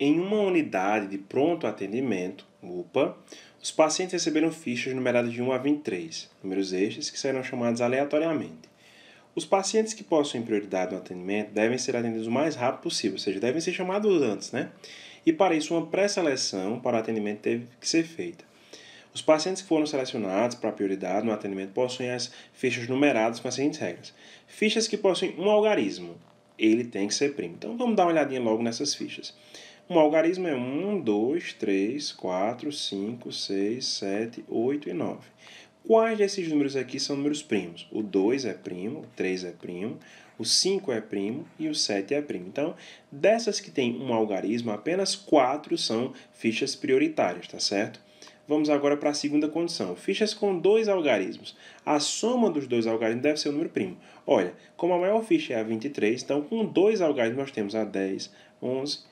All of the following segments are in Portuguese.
Em uma unidade de pronto atendimento, UPA, os pacientes receberam fichas numeradas de 1 a 23, números estes que serão chamados aleatoriamente. Os pacientes que possuem prioridade no atendimento devem ser atendidos o mais rápido possível, ou seja, devem ser chamados antes, né? E para isso, uma pré-seleção para o atendimento teve que ser feita. Os pacientes que foram selecionados para prioridade no atendimento possuem as fichas numeradas com as seguintes regras: fichas que possuem um algarismo, ele tem que ser primo. Então vamos dar uma olhadinha logo nessas fichas. Um algarismo é 1, 2, 3, 4, 5, 6, 7, 8 e 9. Quais desses números aqui são números primos? O 2 é primo, o 3 é primo, o 5 é primo e o 7 é primo. Então, dessas que tem um algarismo, apenas 4 são fichas prioritárias, tá certo? Vamos agora para a segunda condição. Fichas com dois algarismos. A soma dos dois algarismos deve ser o número primo. Olha, como a maior ficha é a 23, então com dois algarismos nós temos a 10, 11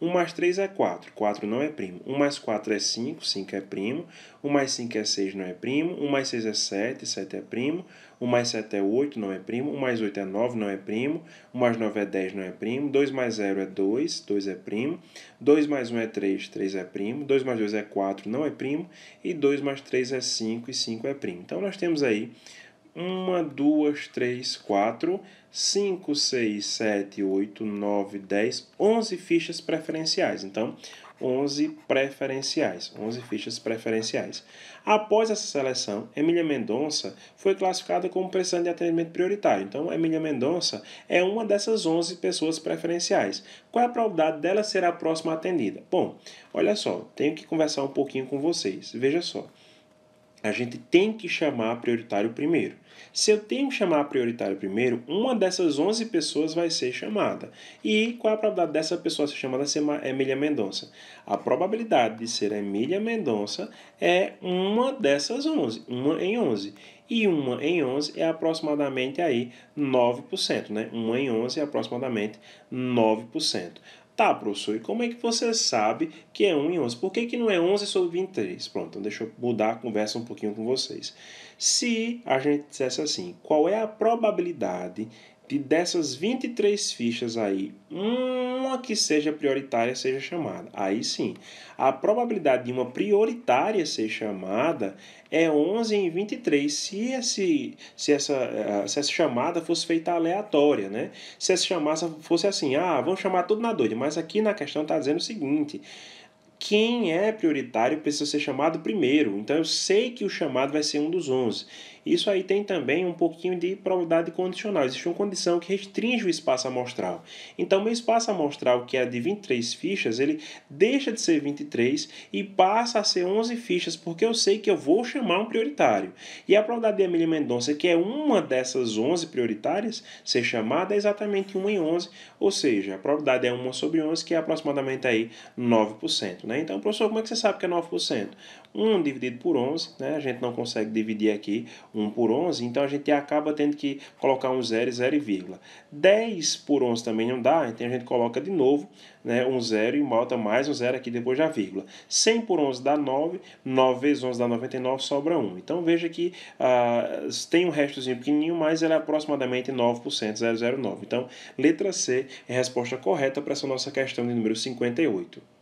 1 mais 3 é 4, 4 não é primo. 1 mais 4 é 5, 5 é primo. 1 mais 5 é 6, não é primo. 1 mais 6 é 7, 7 é primo. 1 mais 7 é 8, não é primo. 1 mais 8 é 9, não é primo. 1 mais 9 é 10, não é primo. 2 mais 0 é 2, 2 é primo. 2 mais 1 é 3, 3 é primo. 2 mais 2 é 4, não é primo. E 2 mais 3 é 5, e 5 é primo. Então, nós temos aí 1, 2, 3, 4, 5, 6, 7, 8, 9, 10, 11 fichas preferenciais. Então, 11 preferenciais, 11 fichas preferenciais. Após essa seleção, Emília Mendonça foi classificada como precisando de atendimento prioritário. Então, Emília Mendonça é uma dessas 11 pessoas preferenciais. Qual é a probabilidade dela ser a próxima atendida? Bom, olha só, tenho que conversar um pouquinho com vocês. Veja só a gente tem que chamar prioritário primeiro. Se eu tenho que chamar prioritário primeiro, uma dessas 11 pessoas vai ser chamada. E qual é a probabilidade dessa pessoa ser chamada ser Emília Mendonça? A probabilidade de ser Emília Mendonça é uma dessas 11, uma em 11. E uma em 11 é aproximadamente aí 9%, né? Uma em 11 é aproximadamente 9%. Tá, professor, e como é que você sabe que é 1 e 11? Por que, que não é 11 sobre 23? Pronto, então deixa eu mudar a conversa um pouquinho com vocês. Se a gente dissesse assim, qual é a probabilidade de dessas 23 fichas aí, um uma que seja prioritária seja chamada. Aí sim, a probabilidade de uma prioritária ser chamada é 11 em 23, se, esse, se, essa, eh, se essa chamada fosse feita aleatória, né? Se essa chamada fosse assim, ah, vamos chamar tudo na doida, mas aqui na questão está dizendo o seguinte, quem é prioritário precisa ser chamado primeiro. Então eu sei que o chamado vai ser um dos 11. Isso aí tem também um pouquinho de probabilidade condicional. Existe uma condição que restringe o espaço amostral. Então, meu espaço amostral, que é de 23 fichas, ele deixa de ser 23 e passa a ser 11 fichas, porque eu sei que eu vou chamar um prioritário. E a probabilidade de Emília Mendonça, que é uma dessas 11 prioritárias, ser chamada é exatamente 1 em 11, ou seja, a probabilidade é 1 sobre 11, que é aproximadamente aí 9%. Né? Então, professor, como é que você sabe que é 9%? 1 dividido por 11, né? a gente não consegue dividir aqui 1 por 11, então a gente acaba tendo que colocar um zero e zero e vírgula. 10 por 11 também não dá, então a gente coloca de novo né, um zero e volta mais um zero aqui depois da vírgula. 100 por 11 dá 9, 9 vezes 11 dá 99, sobra 1. Então veja que ah, tem um restozinho pequenininho, mas ele é aproximadamente 9%, 009. Então letra C é a resposta correta para essa nossa questão de número 58.